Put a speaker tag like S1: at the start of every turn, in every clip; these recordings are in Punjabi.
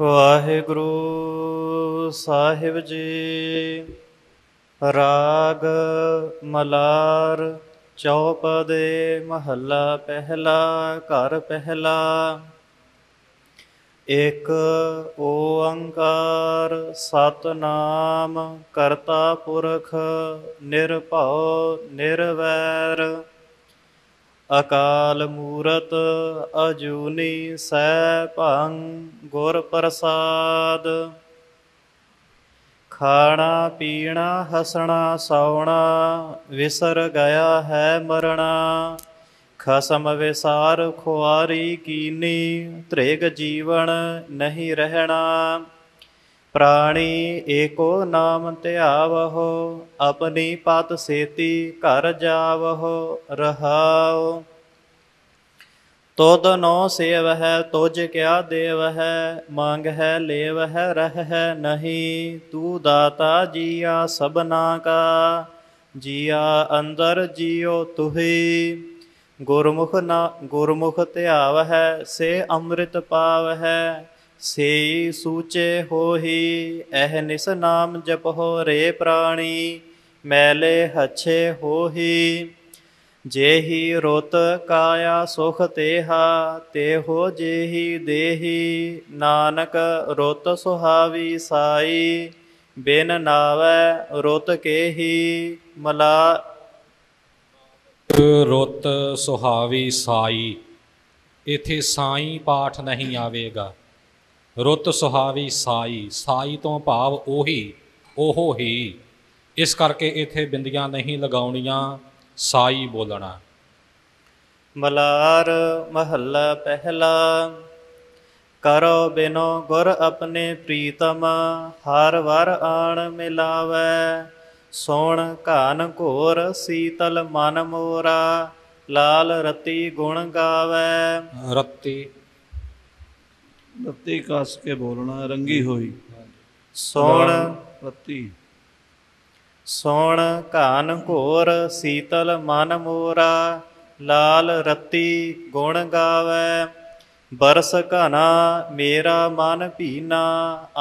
S1: ਵਾਹਿਗੁਰੂ ਸਾਹਿਬ ਜੀ ਰਾਗ ਮਲਾਰ ਚੌਪਦੇ ਮਹੱਲਾ ਪਹਿਲਾ ਘਰ ਪਹਿਲਾ ਇਕ ਓੰਕਾਰ ਸਤਨਾਮ ਕਰਤਾ ਪੁਰਖ ਨਿਰਭਉ ਨਿਰਵੈਰ ਅਕਾਲ ਮੂਰਤ ਅਜੂਨੀ ਸੈ ਭੰ ਗੁਰ ਪ੍ਰਸਾਦ ਖਾਣਾ ਪੀਣਾ ਹਸਣਾ ਸੌਣਾ ਵਿਸਰ ਗਿਆ ਹੈ ਮਰਣਾ ਖਸਮ ਵਿਸਾਰ ਖੁਆਰੀ ਕੀਨੀ ਤ੍ਰੇਗ ਜੀਵਨ ਨਹੀਂ ਰਹਿਣਾ ਪ੍ਰਾਣੀ ਏਕੋ ਨਾਮ ਧਿਆਵਹੁ ਆਪਣੀ ਪਤ ਸੇਤੀ ਘਰ ਜਾਵਹੁ ਰਹਾਉ ਤੋਦ ਨੋ ਸੇਵ ਹੈ ਤੁਜ ਕਿਆ ਦੇਵ ਹੈ ਮੰਗ ਹੈ ਲੇਵ ਹੈ ਰਹ ਹੈ ਨਹੀਂ ਤੂ ਦਾਤਾ ਜੀਆ ਸਭਨਾ ਕਾ ਜੀਆ ਅੰਦਰ ਜਿਉ ਤੁਹੀ ਗੁਰਮੁਖ ਨਾ ਗੁਰਮੁਖ ਧਿਆਵ ਹੈ ਸੇ ਅੰਮ੍ਰਿਤ ਪਾਵ ਹੈ ਸੇ ਸੂਚੇ ਹੋਹੀ ਐਹ ਨਿਸ ਨਾਮ ਜਪਹੁ ਰੇ ਪ੍ਰਾਣੀ ਮੈਲੇ ਹਛੇ ਹੋਹੀ ਜੇਹੀ ਰੋਤ ਕਾਇਆ ਸੁਖ ਤੇਹਾ ਤੇ ਹੋ ਜੇਹੀ ਦੇਹੀ ਨਾਨਕ ਰੋਤ ਸੁਹਾਵੀ ਸਾਈ ਬਿਨ ਨਾਵੇ ਰੋਤ ਕੇਹੀ ਮਲਾ
S2: ਰੁਤ ਸੁਹਾਵੀ ਸਾਈ ਇਥੇ ਸਾਈ ਪਾਠ ਨਹੀਂ ਆਵੇਗਾ ਰੁੱਤ ਸੁਹਾਵੀ ਸਾਈ ਸਾਈ ਤੋਂ ਭਾਵ ਉਹੀ ਉਹੋ ਹੀ ਇਸ ਕਰਕੇ ਇੱਥੇ ਬਿੰਦੀਆਂ ਨਹੀਂ ਲਗਾਉਣੀਆਂ ਸਾਈ ਬੋਲਣਾ
S1: ਮਲਾਰ ਮਹੱਲਾ ਪਹਿਲਾ ਕਰੋ ਬਿਨੋ ਗੁਰ ਆਪਣੇ ਪ੍ਰੀਤਮ ਹਰ ਵਾਰ ਆਣ ਮਿਲਾਵੇ ਸੋਣ ਘਾਨ ਘੋਰ ਸੀਤਲ ਮਨ ਮੋਰਾ ਲਾਲ ਰਤੀ ਗੁਣ ਗਾਵੇ ਰਤੀ ਲੱਤੀ ਕਾਸ ਕੇ ਬੋਲਣਾ ਰੰਗੀ ਹੋਈ ਸੋਣ ਪੱਤੀ ਸੋਣ ਘਾਨ ਘੋਰ ਸੀਤਲ ਮਨ ਮੋਰਾ ਲਾਲ ਰਤੀ ਗੁਣ ਗਾਵੇ ਬਰਸ ਘਨਾ ਮੇਰਾ ਮਨ ਭੀਨਾ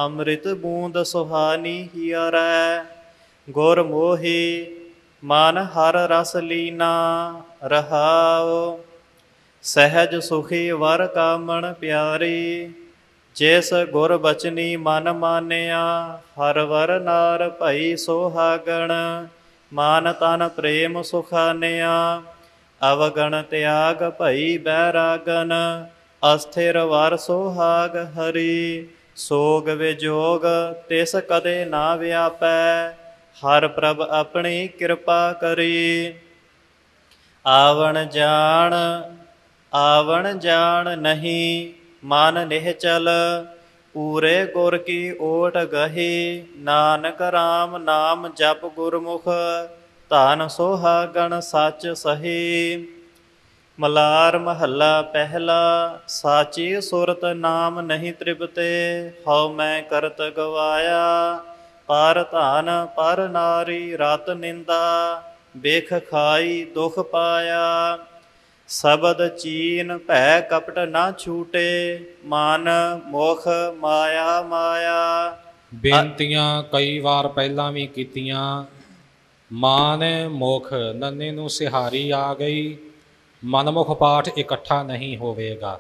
S1: ਅੰਮ੍ਰਿਤ ਬੂੰਦ ਸੁਹਾਨੀ ਹਿਆਰੈ ਗੁਰ ਮੋਹੀ ਮਨ ਹਰ ਰਸ ਲੀਨਾ ਰਹਾਓ ਸਹਿਜ ਸੁਖੀ ਵਰ ਕਾਮਣ ਪਿਆਰੀ ਜਿਸ ਗੁਰ ਬਚਨੀ ਮਨ ਮਾਨਿਆ ਹਰ ਵਰ ਨਾਰ ਭਈ ਸੋਹਾਗਣ ਮਾਨ ਤਨ ਪ੍ਰੇਮ ਸੁਖਾਨਿਆ ਅਵਗਣ ਤਿਆਗ ਭਈ ਬੈਰਾਗਨ ਅਸਥਿਰ ਵਰ ਸੋਹਾਗ ਹਰੀ ਸੋਗ ਵਿਜੋਗ ਤਿਸ ਕਦੇ ਨਾ ਵਿਆਪੈ ਹਰ ਪ੍ਰਭ ਆਪਣੀ ਕਿਰਪਾ ਕਰੀ ਆਵਣ ਜਾਣ ਆਵਣ ਜਾਣ ਨਹੀਂ ਮਨ ਨਿਹਚਲ ਪੂਰੇ ਗੁਰ ਕੀ ਓਟ ਗਹੀ ਨਾਨਕ RAM ਨਾਮ ਜਪ ਗੁਰਮੁਖ ਧਨ ਗਣ ਸੱਚ ਸਹੀ ਮਲਾਰ ਮਹੱਲਾ ਪਹਿਲਾ ਸਾਚੀ ਸੁਰਤ ਨਾਮ ਨਹੀਂ ਤ੍ਰਿਪਤੇ ਹਉ ਮੈਂ ਕਰਤ ਗਵਾਇਆ ਪਰ ਧਨ ਪਰ ਨਾਰੀ ਰਤ ਨਿੰਦਾ ਬੇਖ ਖਾਈ ਦੁਖ ਪਾਇਆ ਸ਼ਬਦ ਚੀਨ ਭੈ ਕਪਟ ਨਾ ਛੂਟੇ ਮਨ ਮੋਖ ਮਾਇਆ ਮਾਇਆ
S2: ਬੇਨਤੀਆਂ ਕਈ ਵਾਰ ਪਹਿਲਾਂ ਵੀ ਕੀਤੀਆਂ ਮਾਨ ਮੋਖ ਨੰਨੇ ਨੂੰ ਸਿਹਾਰੀ ਆ ਗਈ ਮਨਮੁਖ ਪਾਠ ਇਕੱਠਾ ਨਹੀਂ ਹੋਵੇਗਾ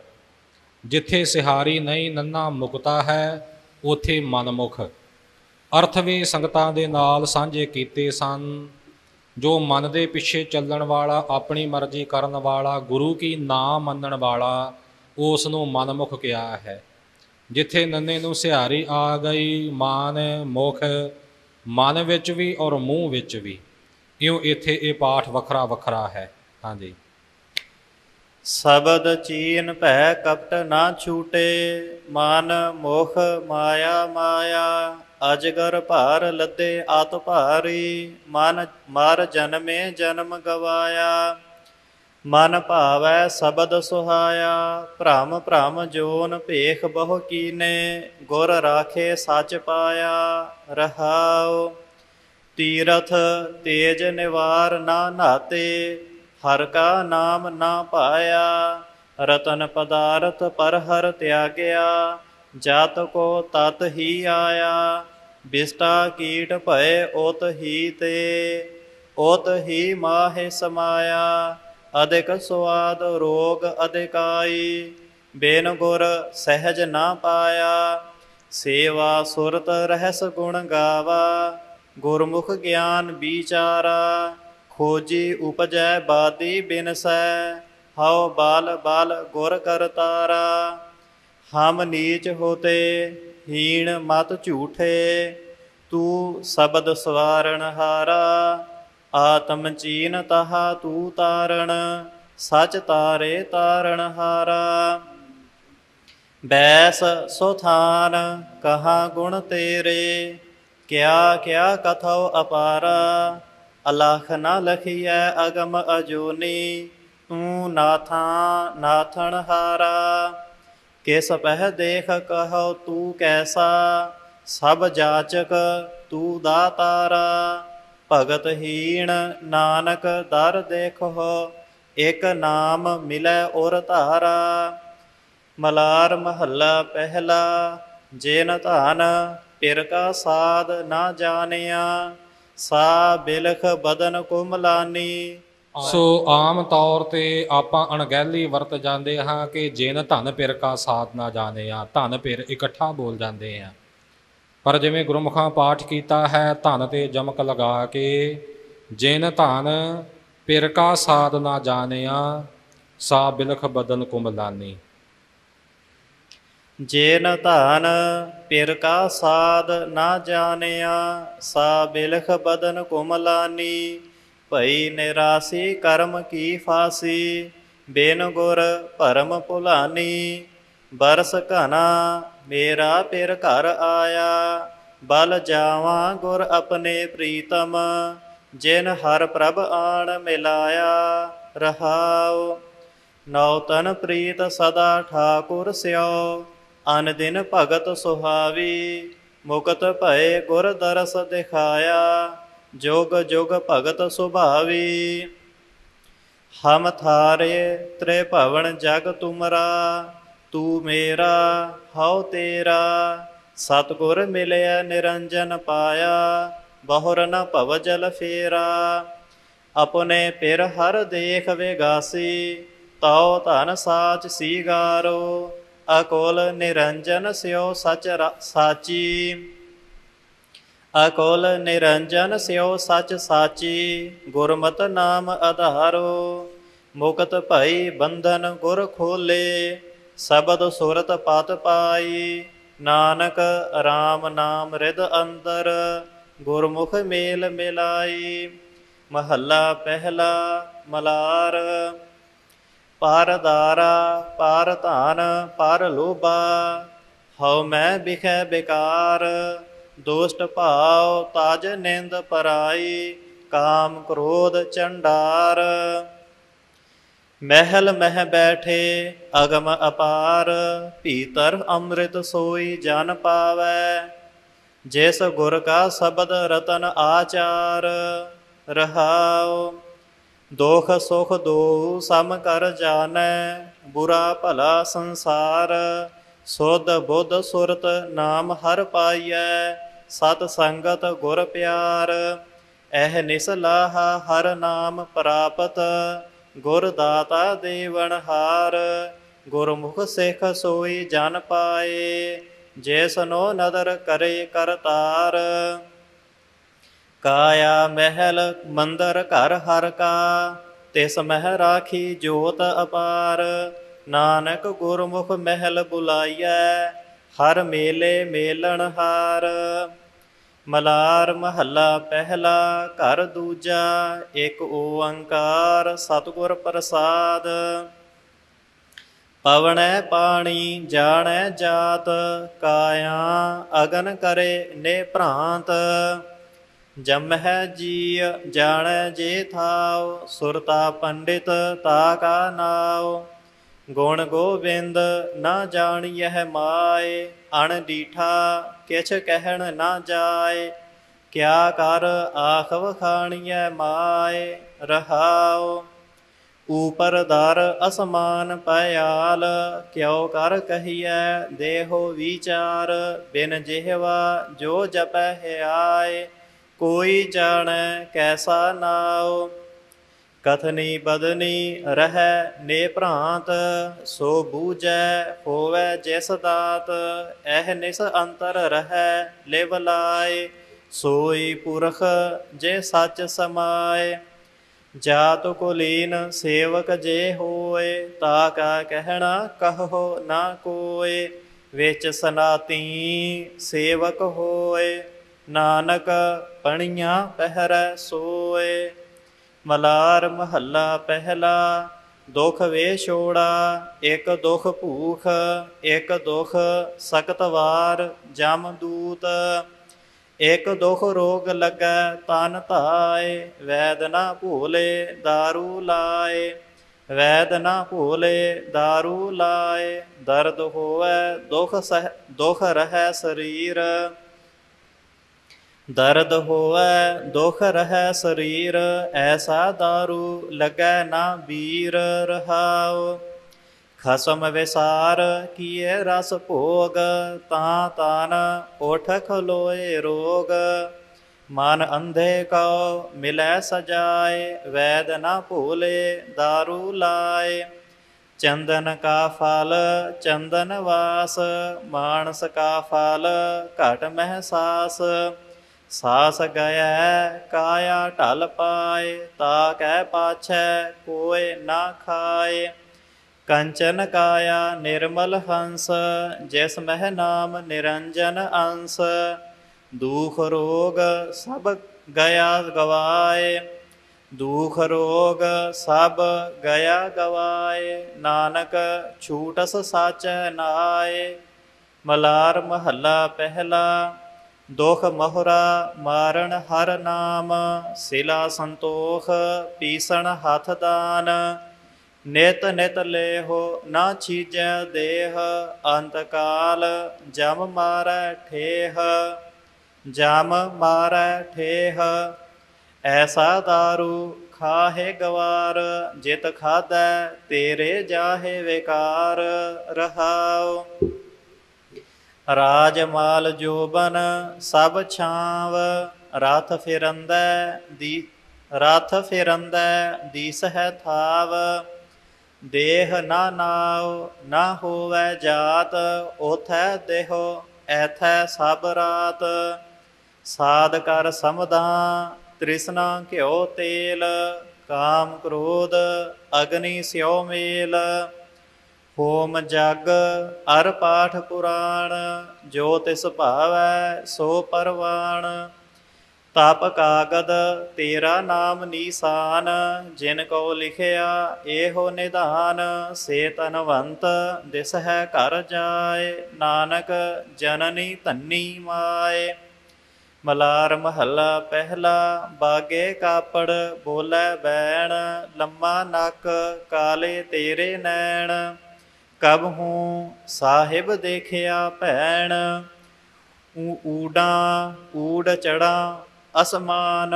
S2: ਜਿੱਥੇ ਸਿਹਾਰੀ ਨਹੀਂ ਨੰਨਾ ਮੁਕਤਾ ਹੈ ਉਥੇ ਮਨਮੁਖ ਅਰਥ ਵੀ ਸੰਗਤਾਂ ਦੇ ਨਾਲ ਸਾਂਝੇ ਕੀਤੇ ਸਨ ਜੋ ਮਨ ਦੇ ਪਿੱਛੇ ਚੱਲਣ ਵਾਲਾ ਆਪਣੀ ਮਰਜ਼ੀ ਕਰਨ ਵਾਲਾ ਗੁਰੂ ਕੀ ਨਾ ਮੰਨਣ ਵਾਲਾ ਉਸ ਨੂੰ ਮਨਮੁਖ ਕਿਹਾ ਹੈ ਜਿੱਥੇ ਨੰਨੇ ਨੂੰ ਸਿਹਾਰੀ ਆ ਗਈ ਮਾਨ ਮੁਖ ਮਨ ਵਿੱਚ ਵੀ ਔਰ ਮੂੰਹ ਵਿੱਚ ਵੀ
S1: ਇਉਂ ਇੱਥੇ ਇਹ ਪਾਠ ਵੱਖਰਾ ਵੱਖਰਾ ਹੈ ਹਾਂਜੀ ਸ਼ਬਦ ਚੀਨ ਭੈ ਕਪਟ ਨਾ ਛੂਟੇ ਮਨ ਮੁਖ ਮਾਇਆ ਮਾਇਆ ਅਜਗਰ ਭਾਰ ਲੱਦੇ ਆਤ ਭਾਰੀ ਮਨ ਮਰ ਜਨਮੇ ਜਨਮ ਗਵਾਇਆ ਮਨ ਭਾਵੈ ਸਬਦ ਸੁਹਾਇਆ ਭ੍ਰਮ ਭ੍ਰਮ ਜੋਨ ਭੇਖ ਬਹੁ ਕੀਨੇ ਗੁਰ ਰਾਖੇ ਸੱਚ ਪਾਇਆ ਰਹਾਉ ਤੀਰਥ ਤੇਜ ਨਿਵਾਰ ਨਾ ਨਾਤੇ ਹਰ ਕਾ ਨਾਮ ਨਾ ਪਾਇਆ ਰਤਨ ਪਦਾਰਥ ਪਰ ਹਰ ਤਿਆਗਿਆ ਜਤ ਕੋ ਤਤ ਹੀ ਆਇਆ ਬਿਸਟਾ ਕੀਟ ਭਏ ਉਤ ਹੀ ਤੇ ਉਤ ਹੀ ਮਾਹੇ ਸਮਾਇਆ ਅਦਿਕ ਸੁਆਦ ਰੋਗ ਅਦਿਕਾਈ ਬੇਨ ਗੁਰ ਸਹਿਜ ਨਾ ਪਾਇਆ ਸੇਵਾ ਸੁਰਤ ਰਹਿਸ ਗੁਣ ਗਾਵਾ ਗੁਰਮੁਖ ਗਿਆਨ ਵਿਚਾਰਾ ਖੋਜੀ ਉਪਜੈ ਬਾਦੀ ਬਿਨਸੈ ਹਉ ਬਾਲ ਬਾਲ ਗੁਰ ਕਰਤਾਰਾ ਹਮ ਨੀਚ ਹੋਤੇ ਹੀਣ ਮਤ ਝੂਠੇ ਤੂੰ ਸ਼ਬਦ ਸਵਾਰਣ ਹਾਰਾ ਆਤਮ ਚੀਨ ਤਹਾ ਤੂ ਤਾਰਣ ਸਚ ਤਾਰੇ ਤਾਰਣ ਹਾਰਾ ਬੈਸ ਸੁਥਾਨ ਕਹਾ ਗੁਣ ਤੇਰੇ ਕਿਆ ਕਿਆ ਕਥਉ ਅਪਾਰਾ ਅਲਖ ਨ ਲਖੀਐ ਅਗਮ ਅਜੋਨੀ ਤੂੰ ਨਾਥਾ ਨਾਥਣ ਹਾਰਾ ਕਿਸ ਪਹਿ ਦੇਖ ਕਹਉ ਤੂੰ ਕੈਸਾ ਸਭ ਜਾਚਕ ਤੂੰ ਦਾਤਾਰਾ ਭਗਤ ਹੀਣ ਨਾਨਕ ਦਰ ਦੇਖੋ ਇਕ ਨਾਮ ਮਿਲੈ ਔਰ ਧਾਰਾ ਮਲਾਰ ਮਹੱਲਾ ਪਹਿਲਾ ਜੇਨ ਧਾਨ ਪਿਰ ਕਾ ਸਾਧ ਨਾ ਜਾਣਿਆ ਸਾ ਬਿਲਖ ਬਦਨ ਕੁਮਲਾਨੀ
S2: ਸੋ ਆਮ ਤੌਰ ਤੇ ਆਪਾਂ ਅਣਗਹਿਲੀ ਵਰਤ ਜਾਂਦੇ ਹਾਂ ਕਿ ਜਿਨ ਧਨ ਪਿਰ ਕਾ ਸਾਥ ਨਾ ਜਾਣੇ ਆ ਧਨ ਪਿਰ ਇਕੱਠਾ ਬੋਲ ਜਾਂਦੇ ਆ ਪਰ ਜਿਵੇਂ ਗੁਰਮੁਖਾਂ ਪਾਠ ਕੀਤਾ ਹੈ ਧਨ ਤੇ ਜਮਕ ਲਗਾ ਕੇ ਜਿਨ ਧਨ ਪਿਰ ਕਾ ਸਾਥ ਨਾ ਜਾਣਿਆ ਸਾ ਬਿਲਖ
S1: ਬਦਨ ਕੁਮਲਾਨੀ ਜੇਨ ਧਨ ਪਿਰ ਕਾ ਸਾਧ ਨਾ ਜਾਣਿਆ ਸਾ ਬਿਲਖ ਬਦਨ ਕੁਮਲਾਨੀ ਭਈ ਨਿਰਾਸੀ ਕਰਮ ਕੀ ਫਾਸੀ ਬੇਨ ਗੁਰ ਭਰਮ ਭੁਲਾਨੀ ਬਰਸ ਘਨਾ ਮੇਰਾ ਪਿਰ ਘਰ ਆਇਆ ਬਲ ਜਾਵਾਂ ਗੁਰ ਆਪਣੇ ਪ੍ਰੀਤਮ ਜਿਨ ਹਰ ਪ੍ਰਭ ਆਣ ਮਿਲਾਇਆ ਰਹਾਉ ਨਉ ਤਨ ਪ੍ਰੀਤ ਸਦਾ ਠਾਕੁਰ ਸਿਓ ਅਨ ਦਿਨ ਭਗਤ ਸੁਹਾਵੀ ਮੁਕਤ ਭਏ ਗੁਰ ਦਰਸ ਦਿਖਾਇਆ ਜੋਗ ਜੋਗ ਭਗਤ ਸੁਭਾਵੀ ਹਮ ਥਾਰੇ ਤ੍ਰੇ ਭਵਨ ਜਗ ਤੁਮਰਾ ਤੂ ਮੇਰਾ ਹਉ ਤੇਰਾ ਸਤਗੁਰ ਮਿਲਿਆ ਨਿਰੰਜਨ ਪਾਇਆ ਬਹੁਰ ਨ ਭਵ ਜਲ ਫੇਰਾ ਆਪਣੇ ਪਿਰ ਹਰ ਦੇਖ ਵਿਗਾਸੀ ਤਉ ਧਨ ਸਾਚ ਸੀਗਾਰੋ ਅਕੋਲ ਨਿਰੰਜਨ ਸਿਓ ਸਚ ਸਾਚੀ ਅਕਲ ਨਿਰੰਜਨ ਸਿਓ ਸਚ ਸਾਚੀ ਗੁਰਮਤ ਨਾਮ ਅਧਾਰੋ ਮੁਕਤ ਭਈ ਬੰਧਨ ਗੁਰ ਖੋਲੇ ਸਬਦ ਸੁਰਤ ਪਤ ਪਾਈ ਨਾਨਕ ਆਰਾਮ ਨਾਮ ਰਿਦ ਅੰਦਰ ਗੁਰਮੁਖ ਮੇਲ ਮਿਲਾਈ ਮਹੱਲਾ ਪਹਿਲਾ ਮਲਾਰ ਪਰਦਾਰਾ ਪਰ ਧਨ ਪਰ ਲੋਭਾ ਹਉ ਮੈਂ ਬਿਖੇ ਬਿਕਾਰ ਦੁਸ਼ਟ ਭਾਵ ਤਜ ਨਿੰਦ ਪਰਾਈ ਕਾਮ ਕ੍ਰੋਧ ਚੰਡਾਰ ਮਹਿਲ ਮਹਿ ਬੈਠੇ ਅਗਮ ਅਪਾਰ ਭੀਤਰ ਅੰਮ੍ਰਿਤ ਸੋਈ ਜਨ ਪਾਵੇ ਜਿਸ ਗੁਰ ਕਾ ਸ਼ਬਦ ਰਤਨ ਆਚਾਰ ਰਹਾਉ ਦੋਖ ਸੁਖ ਦੋ ਸਮ ਕਰ ਜਾਣੈ ਬੁਰਾ ਭਲਾ ਸੰਸਾਰ ਸੋਧ ਬੁੱਧ ਸੁਰਤ ਨਾਮ ਹਰ ਪਾਈਐ ਸਤ ਸੰਗਤ ਗੁਰ ਪਿਆਰ ਐਹ ਨਿਸਲਾਹ ਹਰ ਨਾਮ ਪ੍ਰਾਪਤ ਗੁਰ ਦਾਤਾ ਦੇਵਨ ਹਾਰ ਗੁਰਮੁਖ ਸਿੱਖ ਸੋਈ ਜਨ ਪਾਏ ਨੋ ਨਦਰ ਕਰੇ ਕਰਤਾਰ ਕਾਇਆ ਮਹਿਲ ਮੰਦਰ ਘਰ ਹਰ ਕਾ ਤਿਸ ਮਹਿ ਰਾਖੀ ਜੋਤ ਅਪਾਰ ਨਾਨਕ ਗੁਰਮੁਖ ਮਹਿਲ ਬੁਲਾਈਐ ਹਰ ਮੇਲੇ ਮੇਲਣ ਹਾਰ ਮਲਾਰ ਮਹੱਲਾ ਪਹਿਲਾ ਘਰ ਦੂਜਾ ਇੱਕ ਓੰਕਾਰ ਸਤਿਗੁਰ ਪ੍ਰਸਾਦ ਪਵਣੈ ਪਾਣੀ ਜਾਣੈ ਜਾਤ ਕਾਇਆ ਅਗਨ ਕਰੇ ਨੇ ਭ੍ਰਾਂਤ ਜਮਹਿ ਜੀ ਜਾਣੈ ਜੇ ਥਾਉ ਸੁਰਤਾ ਪੰਡਿਤ ਤਾ ਕਾ ਨਾਉ ਗੁਣ ਗੋਬਿੰਦ ਨਾ ਜਾਣੀਐ ਮਾਏ ਅਣ ਡੀਠਾ ਕਿਛ ਕਹਿਣ ਨਾ ਜਾਏ ਕਿਆ ਕਰ ਆਖਵ ਖਾਣੀਐ ਮਾਏ ਰਹਾਉ ਉਪਰ ਦਰ ਅਸਮਾਨ ਪਿਆਲ ਕਿਉ ਕਰ ਕਹੀਐ ਦੇਹੋ ਵਿਚਾਰ ਬਿਨ ਜਿਹਵਾ ਜੋ ਜਪੈ ਆਏ ਕੋਈ ਜਾਣੈ ਕੈਸਾ ਨਾਉ ਕਥਨੀ ਬਦਨੀ ਰਹਿ ਨੇ ਭ੍ਰਾਂਤ ਸੋ ਬੂਜੈ ਹੋਵੇ ਜਿਸ ਦਾਤ ਐਹ ਨਿਸ ਅੰਤਰ ਰਹਿ ਲਿਵ ਲਾਏ ਸੋਈ ਪੁਰਖ ਜੇ ਸੱਚ ਸਮਾਏ ਜਾ ਤੋ ਕੋ ਲੀਨ ਸੇਵਕ ਜੇ ਹੋਏ ਤਾ ਕਾ ਕਹਿਣਾ ਕਹੋ ਨਾ ਕੋਏ ਵਿੱਚ ਸਨਾਤੀ ਸੇਵਕ ਹੋਏ ਨਾਨਕ ਪਣੀਆਂ ਪਹਿਰੈ ਸੋਏ ਮਲਾਰ ਮਹੱਲਾ ਪਹਿਲਾ ਦੁਖ ਵੇ ਛੋੜਾ ਇਕ ਦੁਖ ਭੂਖ ਇਕ ਦੁਖ ਸਖਤਵਾਰ ਜਮ ਦੂਤ ਇਕ ਦੁਖ ਰੋਗ ਲੱਗੈ ਤਨ ਧਾਏ ਵੈਦ ਨਾ ਭੂਲੇ दारू ਲਾਏ ਵੈਦ ਨਾ ਭੂਲੇ दारू ਲਾਏ ਦਰਦ ਹੋਵੇ ਦੁਖ ਸਹ ਦੁਖ ਰਹੈ ਸਰੀਰ ਦਰਦ ਹੋਵੇ ਦੁਖ ਰਹੇ ਸਰੀਰ ਐਸਾ ਦਾਰੂ ਲਗੈ ਨਾ ਵੀਰ ਰਹਾਉ ਖਸਮ ਵਿਸਾਰ ਕੀਏ ਰਸ ਭੋਗ ਤਾਂ ਤਾਨ ਉਠ ਖਲੋਏ ਰੋਗ ਮਨ ਅੰਧੇ ਕਉ ਮਿਲੈ ਸਜਾਏ ਵੈਦ ਨਾ ਭੂਲੇ ਦਾਰੂ ਲਾਏ ਚੰਦਨ ਕਾ ਫਲ ਚੰਦਨ ਵਾਸ ਮਾਨਸ ਕਾ ਫਲ ਘਟ ਮਹਿਸਾਸ ਸਾਸ ਗਇਐ ਕਾਇਆ ਢਲ ਪਾਏ ਤਾ ਕੈ ਪਾਛੈ ਕੋਏ ਨਾ ਖਾਏ ਕੰਚਨ ਕਾਇਆ ਨਿਰਮਲ ਹੰਸ ਜਿਸ ਮਹਿ ਨਾਮ ਨਿਰੰਜਨ ਅੰਸ ਦੁਖ ਰੋਗ ਸਭ ਗਇਆ ਗਵਾਏ ਦੁਖ ਰੋਗ ਸਭ ਗਇਆ ਗਵਾਏ ਨਾਨਕ ਛੂਟਸ ਸਾਚ ਨਾਏ ਮਲਾਰ ਮਹੱਲਾ ਪਹਿਲਾ ਦੁਖ ਮਹੁਰਾ ਮਾਰਨ ਹਰ ਨਾਮ ਸਿਲਾ ਸੰਤੋਖ ਪੀਸਣ ਹੱਥ ਦਾਨ ਨਿਤ ਨਿਤ ਲੇਹੋ ਨਾ ਚੀਜੈ ਦੇਹ ਅੰਤ ਕਾਲ ਜਮ ਮਾਰੈ ਠੇਹ ਜਮ ਮਾਰੈ ਠੇਹ ਐਸਾ ਦਾਰੂ ਖਾਹੇ ਗਵਾਰ ਜਿਤ ਖਾਦੈ ਤੇਰੇ ਜਾਹੇ ਵਿਕਾਰ ਰਹਾਉ ਰਾਜ ਮਾਲ ਜੋਬਨ ਸਭ ਛਾਂਵ ਰਥ ਫਿਰੰਦੈ ਦੀ ਰਥ ਫਿਰੰਦੈ ਦੀਸ ਹੈ ਥਾਵ ਦੇਹ ਨਾ ਨਾਉ ਨਾ ਹੋਵੈ ਜਾਤ ਉਥੈ ਦੇਹੋ ਐਥੈ ਸਭ ਰਾਤ ਸਾਧ ਕਰ ਸਮਦਾ ਤ੍ਰਿਸ਼ਨਾ ਘਿਓ ਤੇਲ ਕਾਮ ਕ੍ਰੋਧ ਅਗਨੀ ਸਿਉ ਮੇਲ ਹੋਮ ਜਗ ਅਰ ਪਾਠ ਪੁਰਾਣ ਜੋ ਤਿਸ ਭਾਵੈ ਸੋ ਪਰਵਾਣ ਤਪ ਕਾਗਦ ਤੇਰਾ ਨਾਮ ਨੀਸਾਨ ਜਿਨ ਕੋ ਲਿਖਿਆ ਇਹੋ ਨਿਧਾਨ ਸੇ ਤਨਵੰਤ ਦਿਸ ਹੈ ਘਰ ਜਾਏ ਨਾਨਕ ਜਨਨੀ ਧੰਨੀ ਮਾਏ ਮਲਾਰ ਮਹੱਲਾ ਪਹਿਲਾ ਬਾਗੇ ਕਾਪੜ ਬੋਲੇ ਬੈਣ ਲੰਮਾ ਨੱਕ ਕਾਲੇ ਤੇਰੇ ਨੈਣ ਕਬਹੂ ਸਾਹਿਬ ਦੇਖਿਆ ਭੈਣ ਊ ਊਡਾ ਊੜ ਚੜਾ ਅਸਮਾਨ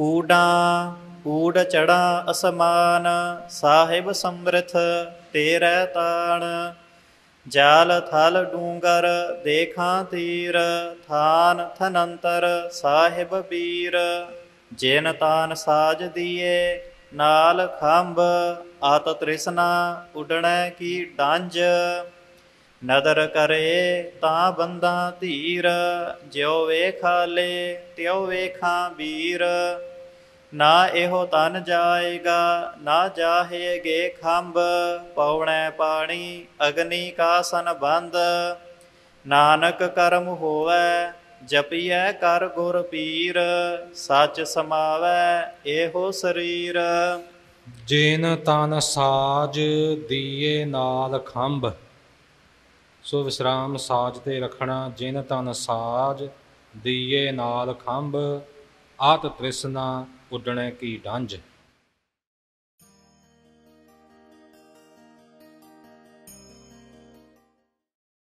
S1: ਊਡਾ ਊੜ ਚੜਾ ਅਸਮਾਨ ਸਾਹਿਬ ਸਮਰਥ ਤੇਰੇ ਤਾਣ ਜਾਲ ਥਲ ਡੂੰਗਰ ਦੇਖਾਂ ਤੀਰ ਥਾਨ ਥਨੰਤਰ ਸਾਹਿਬ ਵੀਰ ਜੇਨ ਤਾਨ ਸਾਜ ਦੀਏ ਨਾਲ ਖੰਭ ਆਤ ਤ੍ਰਿਸ਼ਨਾ ਉਡਣੈ ਕੀ ਡਾਂਜ ਨਦਰ ਕਰੇ ਤਾਂ ਬੰਦਾ ਧੀਰ ਜਿਉ ਵੇਖਾਲੇ ਤਿਉ ਵੇਖਾਂ ਵੀਰ ਨਾ ਇਹੋ ਤਨ ਜਾਏਗਾ ਨਾ ਜਾਹੇਗੇ ਖੰਭ ਪਉਣੈ ਪਾਣੀ ਅਗਨੀ ਕਾ ਸੰਬੰਧ ਨਾਨਕ ਕਰਮ ਹੋਵੇ ਜਪਿਐ ਕਰ ਗੁਰ ਪੀਰ ਸੱਚ ਸਮਾਵੈ ਇਹੋ ਸਰੀਰ
S2: ਜੇਨ ਤਨ ਸਾਜ ਦੀਏ ਨਾਲ ਖੰਭ ਸੋ ਵਿਸਰਾਮ ਸਾਜ ਤੇ ਰਖਣਾ ਜਿਨ ਤਨ ਸਾਜ ਦੀਏ ਨਾਲ ਖੰਭ ਆਤ ਤ੍ਰਿਸ਼ਨਾ ਉੱਡਣੇ ਕੀ ਡਾਂਝ